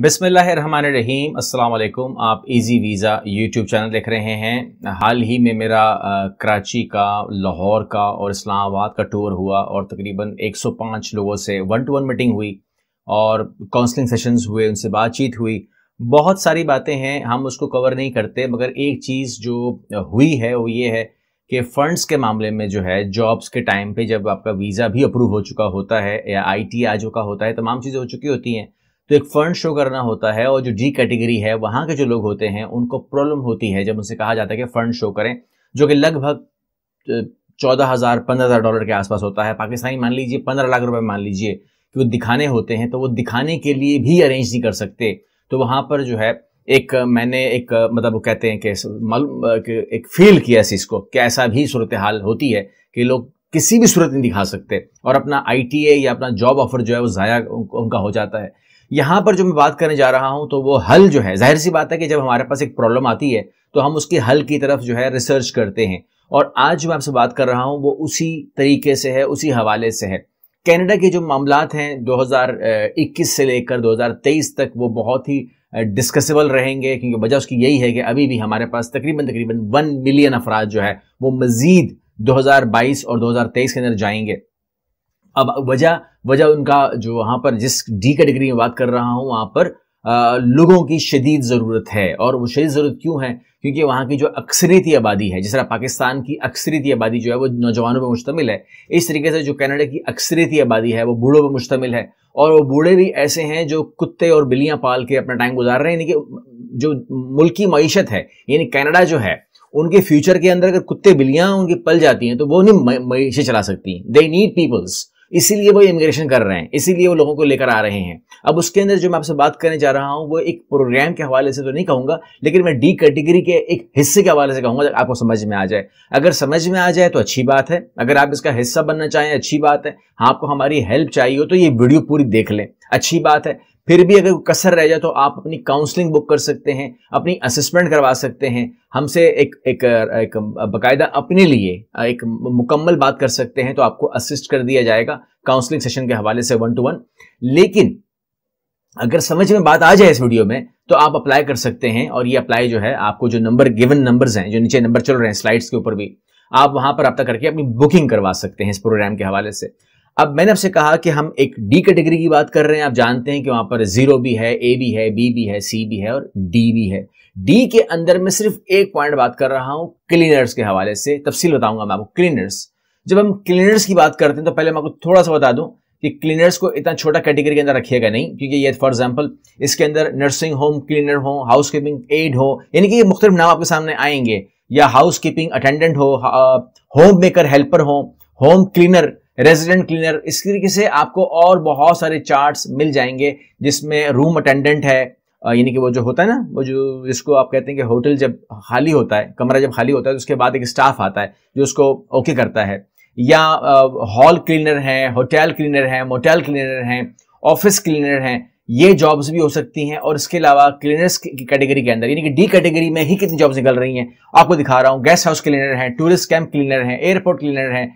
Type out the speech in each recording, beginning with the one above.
बिसमीम अल्लाम आप इजी वीज़ा यूट्यूब चैनल देख रहे हैं हाल ही में मेरा कराची का लाहौर का और इस्लामाबाद का टूर हुआ और तकरीबन 105 लोगों से वन टू वन मीटिंग हुई और काउंसलिंग सेशंस हुए उनसे बातचीत हुई बहुत सारी बातें हैं हम उसको कवर नहीं करते मगर एक चीज़ जो हुई है वो ये है कि फ़ंड्स के मामले में जो है जॉब्स के टाइम पर जब आपका वीज़ा भी अप्रूव हो चुका होता है या आई टी आ चुका होता है तमाम चीज़ें हो चुकी होती हैं तो एक फंड शो करना होता है और जो डी कैटेगरी है वहाँ के जो लोग होते हैं उनको प्रॉब्लम होती है जब उनसे कहा जाता है कि फंड शो करें जो कि लगभग चौदह हज़ार पंद्रह हज़ार डॉलर के आसपास होता है पाकिस्तानी मान लीजिए पंद्रह लाख रुपए मान लीजिए कि वो दिखाने होते हैं तो वो दिखाने के लिए भी अरेंज नहीं कर सकते तो वहां पर जो है एक मैंने एक मतलब वो कहते हैं कि एक फील किया इस इसको कि ऐसा भी सूरत हाल होती है कि लोग किसी भी सूरत नहीं दिखा सकते और अपना आई या अपना जॉब ऑफर जो है वो ज़ाया उनका हो जाता है यहाँ पर जो मैं बात करने जा रहा हूँ तो वो हल जो है जाहिर सी बात है कि जब हमारे पास एक प्रॉब्लम आती है तो हम उसके हल की तरफ जो है रिसर्च करते हैं और आज जो मैं आपसे बात कर रहा हूँ वो उसी तरीके से है उसी हवाले से है कैनेडा के जो मामला हैं 2021 से लेकर 2023 तक वो बहुत ही डिस्कसेबल रहेंगे क्योंकि वजह उसकी यही है कि अभी भी हमारे पास तकरीबन तकरीबन वन मिलियन अफराद जो है वो मज़ीद 2022 और 2023 के अंदर जाएंगे अब वजह वजह उनका जो वहाँ पर जिस डी कैटेगरी में बात कर रहा हूँ वहाँ पर आ, लोगों की शदीद ज़रूरत है और वो शदीद ज़रूरत क्यों है क्योंकि वहाँ की जो अक्सरीती आबादी है जिस तरह पाकिस्तान की अक्सरीती आबादी जो है वो नौजवानों पर मुश्तमिल है इस तरीके से जो कनाडा की अक्सरीती आबादी है वो बूढ़ों पर मुश्तमिल है और वो बूढ़े भी ऐसे हैं जो कुत्ते और बिल्लियां पाल के अपना टाइम गुजार रहे हैं यानी कि जो मुल्की मीशत है यानी कैनेडा जो है उनके फ्यूचर के अंदर अगर कुत्ते बिल्लियां उनकी पल जाती हैं तो वो उन्हें मीशत चला सकती हैं दे नीड पीपल्स इसीलिए वो इमिग्रेशन कर रहे हैं इसीलिए वो लोगों को लेकर आ रहे हैं अब उसके अंदर जो मैं आपसे बात करने जा रहा हूँ वो एक प्रोग्राम के हवाले से तो नहीं कहूँगा लेकिन मैं डी कैटेगरी के एक हिस्से के हवाले से कहूँगा आपको समझ में आ जाए अगर समझ में आ जाए तो अच्छी बात है अगर आप इसका हिस्सा बनना चाहें अच्छी बात है हाँ, आपको हमारी हेल्प चाहिए हो तो ये वीडियो पूरी देख लें अच्छी बात है फिर भी अगर कसर रह जाए तो आप अपनी काउंसलिंग बुक कर सकते हैं अपनी असेसमेंट करवा सकते हैं हमसे एक एक एक बाकायदा अपने लिए एक मुकम्मल बात कर सकते हैं तो आपको असिस्ट कर दिया जाएगा काउंसलिंग सेशन के हवाले से वन टू वन लेकिन अगर समझ में बात आ जाए इस वीडियो में तो आप अप्लाई कर सकते हैं और ये अप्लाई जो है आपको जो नंबर गिवन नंबर्स हैं जो नीचे नंबर चल रहे हैं स्लाइड्स के ऊपर भी आप वहां पर रब्ता करके अपनी बुकिंग करवा सकते हैं इस प्रोग्राम के हवाले से अब मैंने आपसे कहा कि हम एक डी कैटेगरी की बात कर रहे हैं आप जानते हैं कि वहां पर जीरो भी है ए भी है बी भी है सी भी है और डी भी है डी के अंदर मैं सिर्फ एक पॉइंट बात कर रहा हूं क्लीनर्स के हवाले से तफसील बताऊंगा मैं आपको क्लीनर्स जब हम क्लीनर्स की बात करते हैं तो पहले मैं आपको थोड़ा सा बता दूं कि क्लीनर्स को इतना छोटा कैटेगरी के अंदर रखिएगा नहीं क्योंकि ये फॉर एग्जाम्पल इसके अंदर नर्सिंग होम क्लीनर हो हाउस कीपिंग एड हो यानी कि ये मुख्तलिफ नाम आपके सामने आएंगे या हाउस कीपिंग अटेंडेंट हो होम मेकर हेल्पर हो होम क्लीनर रेजिडेंट क्लीनर इस तरीके से आपको और बहुत सारे चार्ट्स मिल जाएंगे जिसमें रूम अटेंडेंट है यानी कि वो जो होता है ना वो जो जिसको आप कहते हैं कि होटल जब खाली होता है कमरा जब खाली होता है तो उसके बाद एक स्टाफ आता है जो उसको ओके करता है या हॉल क्लीनर हैं होटल क्लीनर हैं मोटेल क्लीनर हैं ऑफिस क्लीनर हैं ये जॉब्स भी हो सकती हैं और इसके अलावा क्लीनर्स की कैटेगरी के अंदर यानी कि डी कैटेगरी में ही कितनी जॉब्स निकल रही हैं आपको दिखा रहा हूँ गेस्ट हाउस क्लीनर हैं टूरिस्ट कैंप क्लीनर हैं एयरपोर्ट क्लीनर हैं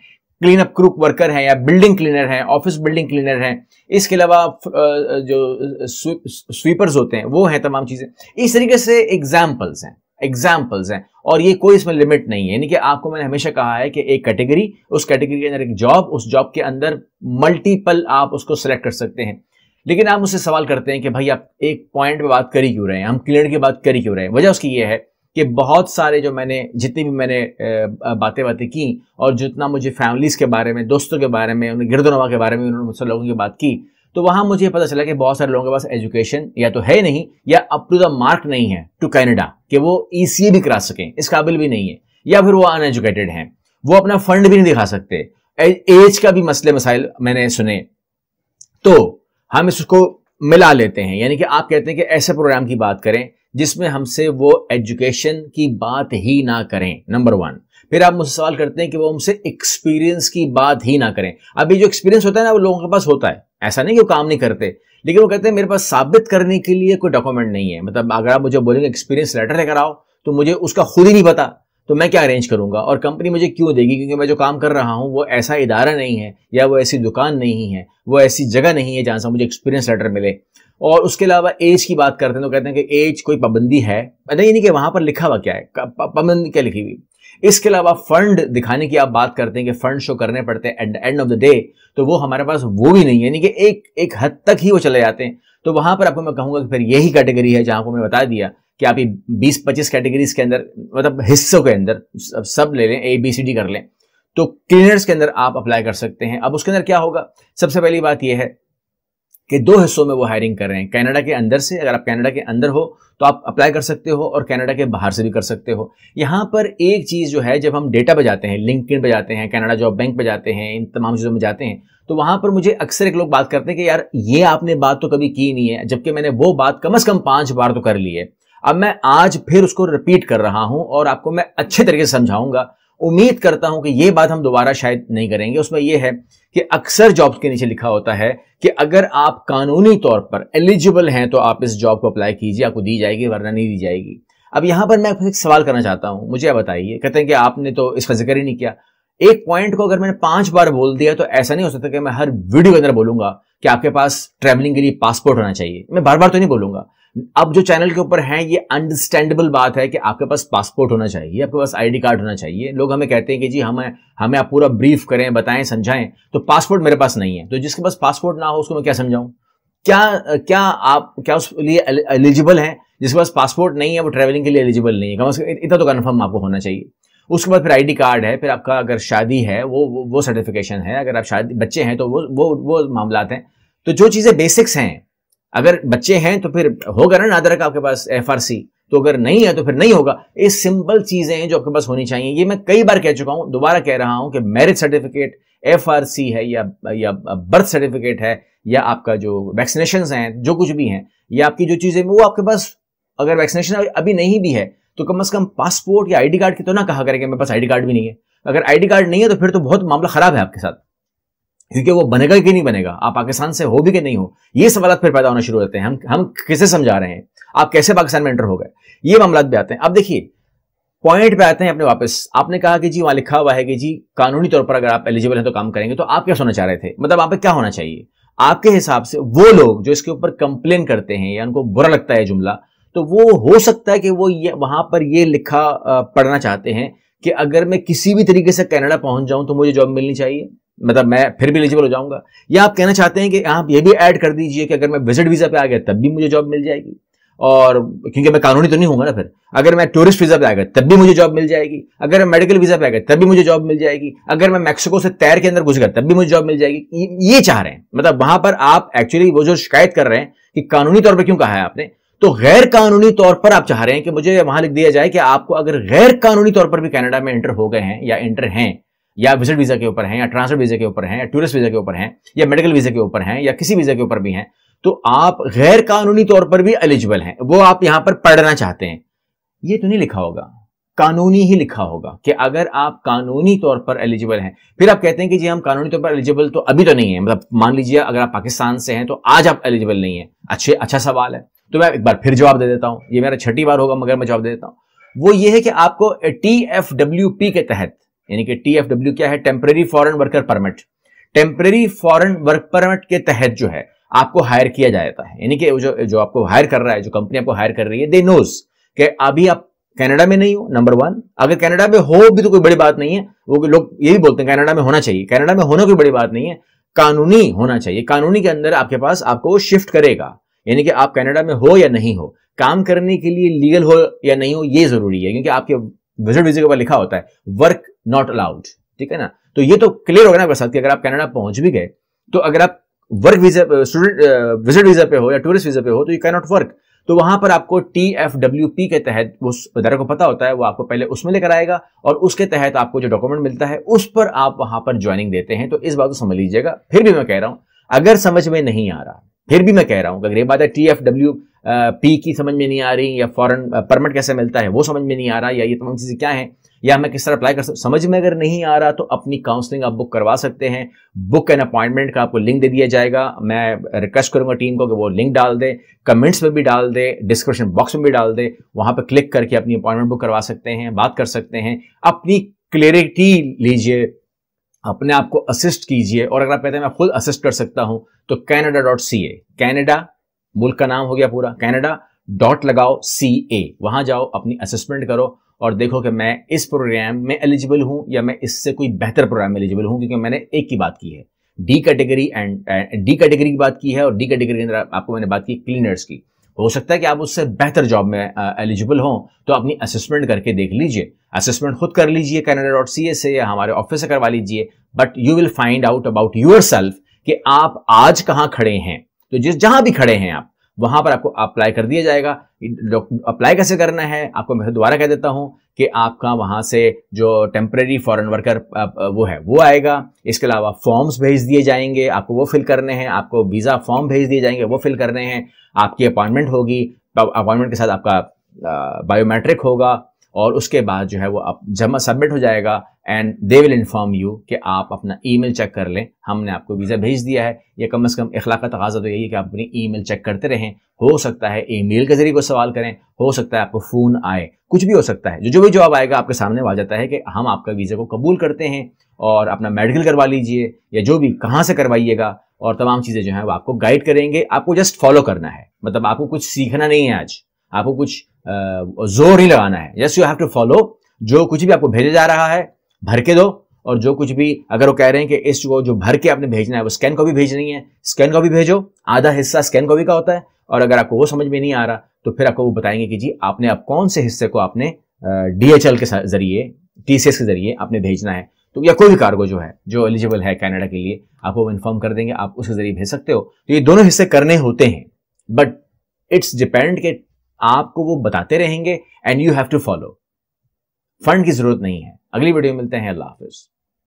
क्लीन अप क्रूक वर्कर हैं या बिल्डिंग क्लीनर हैं ऑफिस बिल्डिंग क्लीनर हैं इसके अलावा जो स्वीपर्स होते हैं वो हैं तमाम चीज़ें इस तरीके से एग्जाम्पल्स हैं एग्जाम्पल्स हैं और ये कोई इसमें लिमिट नहीं है यानी कि आपको मैंने हमेशा कहा है कि एक कैटेगरी उस कैटेगरी के अंदर एक जॉब उस जॉब के अंदर मल्टीपल आप उसको सिलेक्ट कर सकते हैं लेकिन आप मुझसे सवाल करते हैं कि भाई आप एक पॉइंट पे बात करी क्यों रहे हैं हम क्लियर की बात करी क्यों रहे हैं वजह उसकी ये है कि बहुत सारे जो मैंने जितनी भी मैंने बातें बातें की और जितना मुझे फैमिलीज़ के बारे में दोस्तों के बारे में उन्हें गिरदनवा के बारे में उन्होंने मुझसे लोगों की बात की तो वहां मुझे पता चला कि बहुत सारे लोगों के पास एजुकेशन या तो है नहीं या अप टू द मार्क नहीं है टू कैनेडा कि वो ई e भी करा सकें इस काबिल भी नहीं है या फिर वो अनएजुकेटेड हैं वो अपना फंड भी नहीं दिखा सकते एज का भी मसले मसाइल मैंने सुने तो हम इसको मिला लेते हैं यानी कि आप कहते हैं कि ऐसे प्रोग्राम की बात करें जिसमें हमसे वो एजुकेशन की बात ही ना करें नंबर वन फिर आप मुझसे सवाल करते हैं कि वो हमसे एक्सपीरियंस की बात ही ना करें अभी जो एक्सपीरियंस होता है ना वो लोगों के पास होता है ऐसा नहीं कि वो काम नहीं करते लेकिन वो कहते हैं मेरे पास साबित करने के लिए कोई डॉक्यूमेंट नहीं है मतलब अगर आप मुझे बोलेंगे एक्सपीरियंस लेटर लेकर आओ तो मुझे उसका खुद ही नहीं पता तो मैं क्या अरेंज करूंगा और कंपनी मुझे क्यों देगी क्योंकि मैं जो काम कर रहा हूं वो ऐसा इदारा नहीं है या वो ऐसी दुकान नहीं है वो ऐसी जगह नहीं है जहां से मुझे एक्सपीरियंस लेटर मिले और उसके अलावा एज की बात करते हैं तो कहते हैं कि एज कोई पाबंदी है नहीं नहीं कि वहां पर लिखा हुआ क्या है पाबंदी क्या लिखी हुई इसके अलावा फंड दिखाने की आप बात करते हैं कि फंड शो करने पड़ते हैं at the end of the day तो वो हमारे पास वो भी नहीं है यानी कि एक एक हद तक ही वो चले जाते हैं तो वहां पर आपको मैं कहूंगा कि फिर यही कैटेगरी है जहां को मैं बता दिया कि आप ये बीस पच्चीस कैटेगरीज के अंदर मतलब हिस्सों के अंदर सब ले लें ए बी सी डी कर लें तो क्लीनर्स के अंदर आप अप्लाई कर सकते हैं अब उसके अंदर क्या होगा सबसे पहली बात यह है के दो हिस्सों में वो हायरिंग कर रहे हैं कनाडा के अंदर से अगर आप कनाडा के अंदर हो तो आप अप्लाई कर सकते हो और कनाडा के बाहर से भी कर सकते हो यहाँ पर एक चीज़ जो है जब हम डेटा बजाते हैं लिंक इन बजाते हैं कनाडा जॉब बैंक बजाते जाते हैं इन तमाम चीज़ों में जाते हैं तो वहाँ पर मुझे अक्सर एक लोग बात करते हैं कि यार ये आपने बात तो कभी की नहीं है जबकि मैंने वो बात कम अज़ कम पाँच बार तो कर ली है अब मैं आज फिर उसको रिपीट कर रहा हूँ और आपको मैं अच्छे तरीके से समझाऊंगा उम्मीद करता हूं कि ये बात हम दोबारा शायद नहीं करेंगे उसमें यह है कि अक्सर जॉब्स के नीचे लिखा होता है कि अगर आप कानूनी तौर पर एलिजिबल हैं तो आप इस जॉब को अप्लाई कीजिए आपको दी जाएगी वरना नहीं दी जाएगी अब यहां पर मैं एक सवाल करना चाहता हूं मुझे आप बताइए कहते हैं कि आपने तो इसका जिक्र ही नहीं किया एक पॉइंट को अगर मैंने पांच बार बोल दिया तो ऐसा नहीं हो सकता कि मैं हर वीडियो के अंदर बोलूंगा कि आपके पास ट्रैवलिंग के लिए पासपोर्ट होना चाहिए मैं बार बार तो नहीं बोलूंगा अब जो चैनल के ऊपर हैं ये अंडरस्टैंडेबल बात है कि आपके पास पासपोर्ट होना चाहिए आपके पास आईडी कार्ड होना चाहिए लोग हमें कहते हैं कि जी हमें हमें आप पूरा ब्रीफ करें बताएं समझाएं तो पासपोर्ट मेरे पास नहीं है तो जिसके पास पासपोर्ट ना हो उसको मैं क्या समझाऊं क्या क्या आप क्या उस लिए एलिजिबल हैं जिसके पास पासपोर्ट नहीं है वो ट्रैवलिंग के लिए एलिजिबल नहीं है कम कम इतना तो कन्फर्म आपको होना चाहिए उसके बाद फिर आईडी कार्ड है फिर आपका अगर शादी है वो वो, वो सर्टिफिकेशन है अगर आप शादी बच्चे हैं तो वो वो वो मामलात हैं तो जो चीज़ें बेसिक्स हैं अगर बच्चे हैं तो फिर होगा ना नादरक आपके पास एफ तो अगर नहीं है तो फिर नहीं होगा ये सिंपल चीजें हैं जो आपके पास होनी चाहिए ये मैं कई बार कह चुका हूं दोबारा कह रहा हूं कि मैरिज सर्टिफिकेट एफ है या या बर्थ सर्टिफिकेट है या आपका जो वैक्सीनेशन हैं जो कुछ भी हैं या आपकी जो चीजें वो आपके पास अगर वैक्सीनेशन अभी नहीं भी है तो कम अज़ कम पासपोर्ट या आई कार्ड की तो ना कहा करें मेरे पास आई कार्ड भी नहीं है अगर आई कार्ड नहीं है तो फिर तो बहुत मामला खराब है आपके साथ क्योंकि वो बनेगा कि नहीं बनेगा आप पाकिस्तान से हो भी कि नहीं हो ये सवाल फिर पैदा होना शुरू होते हैं हम हम किसे समझा रहे हैं आप कैसे पाकिस्तान में एंटर हो गए ये मामला भी आते हैं अब देखिए पॉइंट पे आते हैं अपने वापस आपने कहा कि जी वहां लिखा हुआ है कि जी कानूनी तौर पर अगर आप एलिजिबल हैं तो काम करेंगे तो आप क्या सोना चाह रहे थे मतलब आप क्या होना चाहिए आपके हिसाब से वो लोग जो इसके ऊपर कंप्लेन करते हैं या उनको बुरा लगता है जुमला तो वो हो सकता है कि वो ये वहां पर ये लिखा पढ़ना चाहते हैं कि अगर मैं किसी भी तरीके से कनाडा पहुंच जाऊं तो मुझे जॉब मिलनी चाहिए मतलब मैं फिर भी एलिजिबल हो जाऊंगा या आप कहना चाहते हैं कि आप ये भी ऐड कर दीजिए कि अगर मैं विजिट वीज़ा पे आ गया तब भी मुझे जॉब मिल जाएगी और क्योंकि मैं कानूनी तो नहीं हूंगा ना फिर अगर मैं टूरिस्ट वीज़ा पे आ गया तब भी मुझे जॉब मिल जाएगी अगर मैं मेडिकल वीज़ा पे आ गया तब भी मुझे जॉब मिल जाएगी अगर मैं मैक्सिको से तैर के अंदर घुस गया तब भी मुझे जॉब मिल जाएगी ये चाह रहे हैं मतलब वहां पर आप एक्चुअली वो जो शिकायत कर रहे हैं कि कानूनी तौर पर क्यों कहा है आपने तो गैर कानूनी तौर पर आप चाह रहे हैं कि मुझे वहां लिख दिया जाए कि आपको अगर गैर कानूनी तौर पर भी कनाडा में एंटर हो गए हैं या एंटर हैं या विजिट वीज़ा के ऊपर हैं या ट्रांसफर वीज़ा के ऊपर हैं या टूरिस्ट वीज़ा के ऊपर हैं या मेडिकल वीज़ा के ऊपर हैं या किसी वीज़ा के ऊपर भी हैं तो आप गैर कानूनी तौर पर भी एलिजिबल हैं वो आप यहां पर पढ़ना चाहते हैं ये तो नहीं लिखा होगा कानूनी ही लिखा होगा कि अगर आप कानूनी तौर पर एलिजिबल हैं फिर आप कहते हैं कि जी हम कानूनी तौर पर एलिजिबल तो अभी तो नहीं है मतलब मान लीजिए अगर आप पाकिस्तान से हैं तो आज आप एलिजिबल नहीं है अच्छे अच्छा सवाल है तो मैं एक बार फिर जवाब दे देता हूँ ये मेरा छठी बार होगा मगर मैं जवाब दे देता हूँ वो ये है कि आपको टी एफ डब्ल्यू पी के तहत यानी कि टी एफ डब्ल्यू क्या है temporary foreign worker permit temporary foreign work permit के तहत जो है आपको हायर किया जाता है यानी कि जो जो आपको हायर कर रहा है जो कंपनी आपको हायर कर रही है दे नोज कि अभी आप कनाडा में नहीं हो नंबर वन अगर कनाडा में हो भी तो कोई बड़ी बात नहीं है वो लोग ये भी बोलते हैं कनाडा में होना चाहिए कनाडा में होना कोई बड़ी बात नहीं है कानूनी होना चाहिए कानूनी के अंदर आपके पास आपको वो शिफ्ट करेगा यानी कि आप कनाडा में हो या नहीं हो काम करने के लिए लीगल हो या नहीं हो ये जरूरी है क्योंकि आपके विजिट विजिट के ऊपर लिखा होता है वर्क नॉट अलाउड ठीक है ना तो ये तो क्लियर होगा ना आपके साथ कि अगर आप कनाडा पहुंच भी गए तो अगर आप work visa student visit visa पे हो या टूरिस्ट वीजा पे हो तो यू कैन नॉट वर्क तो वहां पर आपको टी एफ डब्ल्यू पी के तहत उस दायरे को पता होता है वो आपको पहले उसमें लेकर आएगा और उसके तहत आपको जो डॉक्यूमेंट मिलता है उस पर आप वहां पर ज्वाइनिंग देते हैं तो इस बात को समझ लीजिएगा फिर भी मैं कह रहा हूं अगर समझ में नहीं आ रहा फिर भी मैं कह रहा हूं अगर ये बात है टी एफ डब्ल्यू पी की समझ में नहीं आ रही या फॉरन परमिट कैसे मिलता है वो समझ में नहीं आ रहा या ये तमाम चीजें क्या है या मैं किस तरह अप्लाई कर सकता समझ में अगर नहीं आ रहा तो अपनी काउंसलिंग आप बुक करवा सकते हैं बुक एन अपॉइंटमेंट का आपको लिंक दे दिया जाएगा मैं रिक्वेस्ट करूंगा टीम को कि वो लिंक डाल दे कमेंट्स में भी डाल दे डिस्क्रिप्शन बॉक्स में भी डाल दे वहां पर क्लिक करके अपनी अपॉइंटमेंट बुक करवा सकते हैं बात कर सकते हैं अपनी क्लियरिटी लीजिए अपने आप को असिस्ट कीजिए और अगर आप कहते हैं मैं खुद असिस्ट कर सकता हूं तो Canada dot C A Canada मुल्क का नाम हो गया पूरा कैनेडा डॉट लगाओ सी ए वहां जाओ अपनी असेसमेंट करो और देखो कि मैं इस प्रोग्राम में एलिजिबल हूं या मैं इससे कोई बेहतर प्रोग्राम में एलिजिबल हूं क्योंकि मैंने एक की बात की है D category and D category की बात की है और डी कैटेगरी के अंदर आपको मैंने बात की क्लीनर्स की हो सकता है कि आप उससे बेहतर जॉब में एलिजिबल uh, हों तो अपनी असेसमेंट करके देख लीजिए असेसमेंट खुद कर लीजिए कैनेडा डॉट सी ए से या हमारे ऑफिस से करवा लीजिए but you will find out about yourself कि आप आज कहाँ खड़े हैं तो जिस जहां भी खड़े हैं आप वहाँ पर आपको अप्लाई कर दिया जाएगा अप्लाई कैसे करना है आपको मैं दोबारा कह देता हूँ कि आपका वहाँ से जो टेम्प्रेरी फॉरेन वर्कर वो है वो आएगा इसके अलावा फॉर्म्स भेज दिए जाएंगे आपको वो फिल करने हैं आपको वीज़ा फॉर्म भेज दिए जाएंगे वो फिल करने हैं आपकी अपॉइंटमेंट होगी अपॉइंटमेंट के साथ आपका बायोमेट्रिक होगा और उसके बाद जो है वो आप जमा सबमिट हो जाएगा and they will inform you कि आप अपना ईमेल चेक कर लें हमने आपको वीज़ा भेज दिया है या कम अज़ कम अखलाक तकाजा तो यही है कि आप अपनी ईमेल चेक करते रहें हो सकता है ईमेल के ज़रिए कोई सवाल करें हो सकता है आपको फ़ोन आए कुछ भी हो सकता है जो जो भी जवाब आएगा आपके सामने आ जाता है कि हम आपका वीज़ा को कबूल करते हैं और अपना मेडिकल करवा लीजिए या जो भी कहाँ से करवाइएगा और तमाम चीज़ें जो हैं वो आपको गाइड करेंगे आपको जस्ट फॉलो करना है मतलब आपको कुछ सीखना नहीं है आज आपको कुछ जोर ही लगाना है yes you have to follow जो कुछ भी आपको भेजा जा रहा है भर के दो और जो कुछ भी अगर वो कह रहे हैं कि इस जो भर के आपने भेजना है वो स्कैन कॉपी भेजनी है स्कैन कॉपी भेजो आधा हिस्सा स्कैन कॉपी का होता है और अगर आपको वो समझ में नहीं आ रहा तो फिर आपको वो बताएंगे कि जी आपने आप कौन से हिस्से को आपने डीएचएल के जरिए टीसीएस के जरिए आपने भेजना है तो या कोई भी कार्गो जो है जो एलिजिबल है कैनेडा के लिए आपको वो इन्फॉर्म कर देंगे आप उसके जरिए भेज सकते हो तो ये दोनों हिस्से करने होते हैं बट इट्स डिपेंड के आपको वो बताते रहेंगे and you have to follow fund की जरूरत नहीं है अगली वीडियो में मिलते हैं अल्लाह हाफिज़